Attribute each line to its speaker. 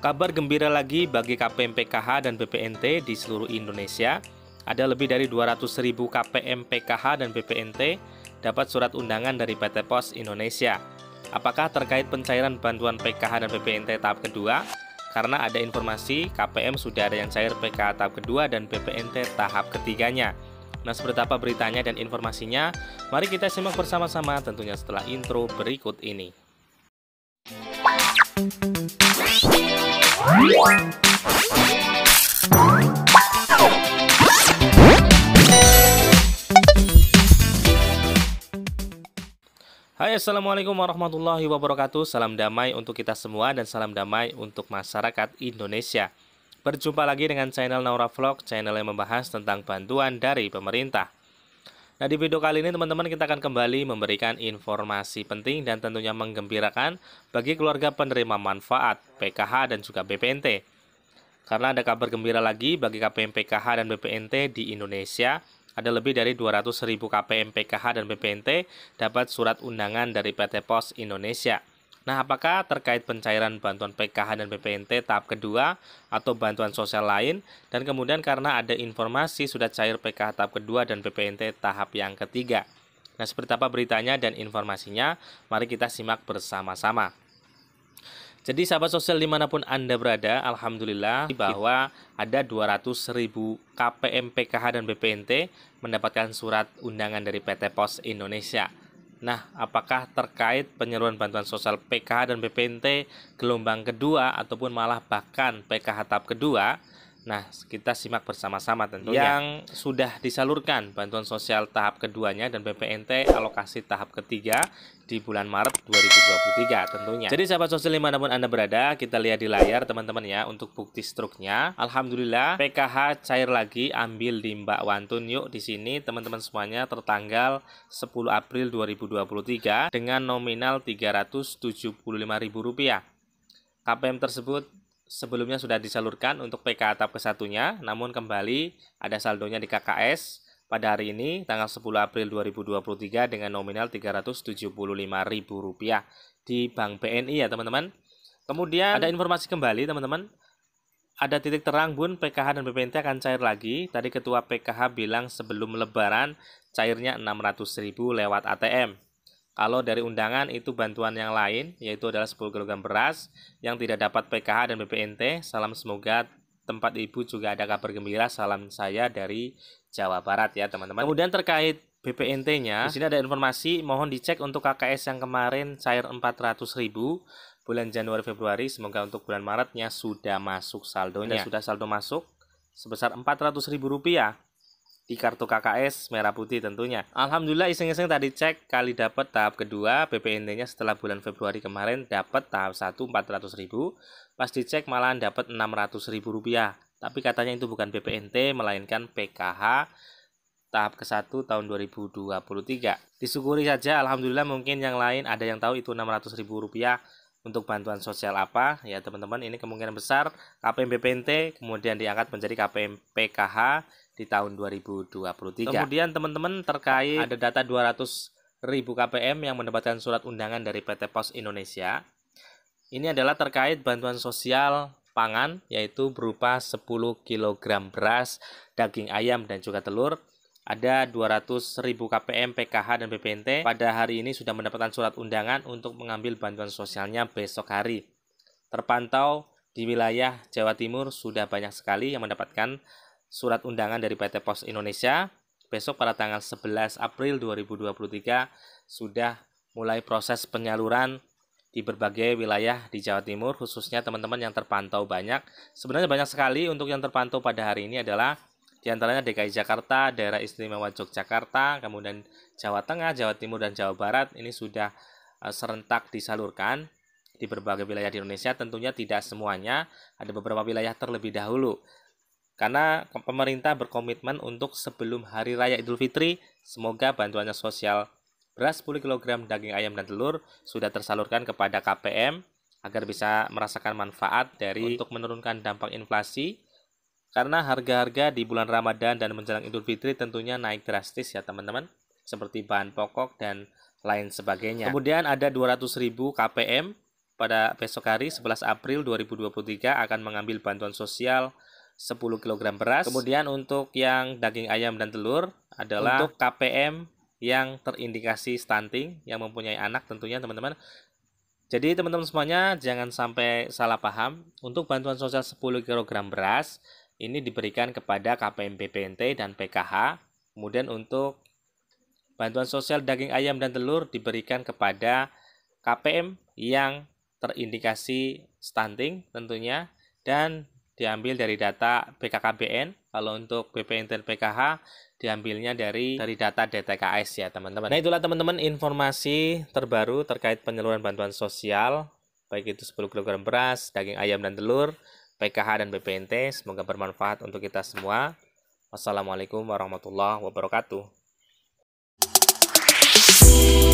Speaker 1: Kabar gembira lagi bagi KPM PKH dan BPNT di seluruh Indonesia. Ada lebih dari 200 ribu KPM PKH dan BPNT dapat surat undangan dari PT POS Indonesia. Apakah terkait pencairan bantuan PKH dan BPNT tahap kedua? Karena ada informasi KPM sudah ada yang cair PKH tahap kedua dan BPNT tahap ketiganya. Nah, seperti apa beritanya dan informasinya? Mari kita simak bersama-sama tentunya setelah intro berikut ini. Hai assalamualaikum warahmatullahi wabarakatuh Salam damai untuk kita semua dan salam damai untuk masyarakat Indonesia Berjumpa lagi dengan channel Naura Vlog Channel yang membahas tentang bantuan dari pemerintah Nah di video kali ini teman-teman kita akan kembali memberikan informasi penting dan tentunya menggembirakan bagi keluarga penerima manfaat PKH dan juga BPNT. Karena ada kabar gembira lagi bagi KPM PKH dan BPNT di Indonesia ada lebih dari 200.000 KPM PKH dan BPNT dapat surat undangan dari PT Pos Indonesia. Nah, apakah terkait pencairan bantuan PKH dan BPNT tahap kedua atau bantuan sosial lain? Dan kemudian karena ada informasi sudah cair PKH tahap kedua dan BPNT tahap yang ketiga. Nah, seperti apa beritanya dan informasinya? Mari kita simak bersama-sama. Jadi sahabat sosial dimanapun Anda berada, Alhamdulillah bahwa ada 200 ribu KPM PKH dan BPNT mendapatkan surat undangan dari PT POS Indonesia. Nah, apakah terkait penyeruan bantuan sosial PKH dan BPNT gelombang kedua ataupun malah bahkan PKH tahap kedua Nah, kita simak bersama-sama tentunya. Yang sudah disalurkan bantuan sosial tahap keduanya dan BPNT alokasi tahap ketiga di bulan Maret 2023 tentunya. Jadi sahabat sosial dimanapun Anda berada, kita lihat di layar teman-teman ya untuk bukti struknya. Alhamdulillah PKH cair lagi ambil di Mbak Wantun yuk di sini teman-teman semuanya tertanggal 10 April 2023 dengan nominal 375.000 rupiah KPM tersebut sebelumnya sudah disalurkan untuk PK tahap ke-1-nya, namun kembali ada saldonya di KKS pada hari ini tanggal 10 April 2023 dengan nominal Rp375.000 di Bank BNI ya teman-teman. Kemudian ada informasi kembali teman-teman. Ada titik terang Bun, PKH dan BPNT akan cair lagi. Tadi Ketua PKH bilang sebelum lebaran cairnya 600.000 lewat ATM. Kalau dari undangan itu bantuan yang lain, yaitu adalah 10 kg beras yang tidak dapat PKH dan BPNT. Salam semoga tempat ibu juga ada kabar gembira. Salam saya dari Jawa Barat ya teman-teman. Kemudian terkait BPNT-nya, di sini ada informasi mohon dicek untuk KKS yang kemarin cair 400 ribu bulan Januari Februari. Semoga untuk bulan Maretnya sudah masuk saldonya. Iya. Sudah saldo masuk sebesar 400 ribu rupiah di kartu KKS merah putih tentunya. Alhamdulillah iseng-iseng tadi cek kali dapat tahap kedua BPNT-nya setelah bulan Februari kemarin dapat tahap 1 400.000, pas dicek malahan dapat 600.000 rupiah. Tapi katanya itu bukan BPNT melainkan PKH tahap ke-1 tahun 2023. Disyukuri saja alhamdulillah mungkin yang lain ada yang tahu itu 600.000 rupiah untuk bantuan sosial apa ya teman-teman ini kemungkinan besar KPM BPNT kemudian diangkat menjadi KPM PKH di tahun 2023. Kemudian teman-teman terkait ada data 200 ribu KPM yang mendapatkan surat undangan dari PT Pos Indonesia. Ini adalah terkait bantuan sosial pangan yaitu berupa 10 kg beras, daging ayam dan juga telur. Ada 200 ribu KPM PKH dan BPNT pada hari ini sudah mendapatkan surat undangan untuk mengambil bantuan sosialnya besok hari. Terpantau di wilayah Jawa Timur sudah banyak sekali yang mendapatkan surat undangan dari PT Pos Indonesia besok pada tanggal 11 April 2023 sudah mulai proses penyaluran di berbagai wilayah di Jawa Timur khususnya teman-teman yang terpantau banyak sebenarnya banyak sekali untuk yang terpantau pada hari ini adalah diantaranya DKI Jakarta, daerah istimewa Yogyakarta, kemudian Jawa Tengah, Jawa Timur dan Jawa Barat ini sudah eh, serentak disalurkan di berbagai wilayah di Indonesia tentunya tidak semuanya ada beberapa wilayah terlebih dahulu karena pemerintah berkomitmen untuk sebelum hari raya Idul Fitri, semoga bantuannya sosial beras 10 kg, daging ayam dan telur sudah tersalurkan kepada KPM agar bisa merasakan manfaat dari untuk menurunkan dampak inflasi karena harga-harga di bulan Ramadan dan menjelang Idul Fitri tentunya naik drastis ya teman-teman seperti bahan pokok dan lain sebagainya. Kemudian ada 200.000 KPM pada besok hari 11 April 2023 akan mengambil bantuan sosial 10 kg beras. Kemudian untuk yang daging ayam dan telur adalah untuk KPM yang terindikasi stunting yang mempunyai anak tentunya teman-teman. Jadi teman-teman semuanya jangan sampai salah paham. Untuk bantuan sosial 10 kg beras ini diberikan kepada KPM BPNT dan PKH. Kemudian untuk bantuan sosial daging ayam dan telur diberikan kepada KPM yang terindikasi stunting tentunya dan diambil dari data BKKBN. Kalau untuk BPN dan PKH diambilnya dari dari data DTKS ya teman-teman. Nah itulah teman-teman informasi terbaru terkait penyaluran bantuan sosial baik itu 10 kg beras, daging ayam dan telur, PKH dan BPNT. Semoga bermanfaat untuk kita semua. Wassalamualaikum warahmatullahi wabarakatuh.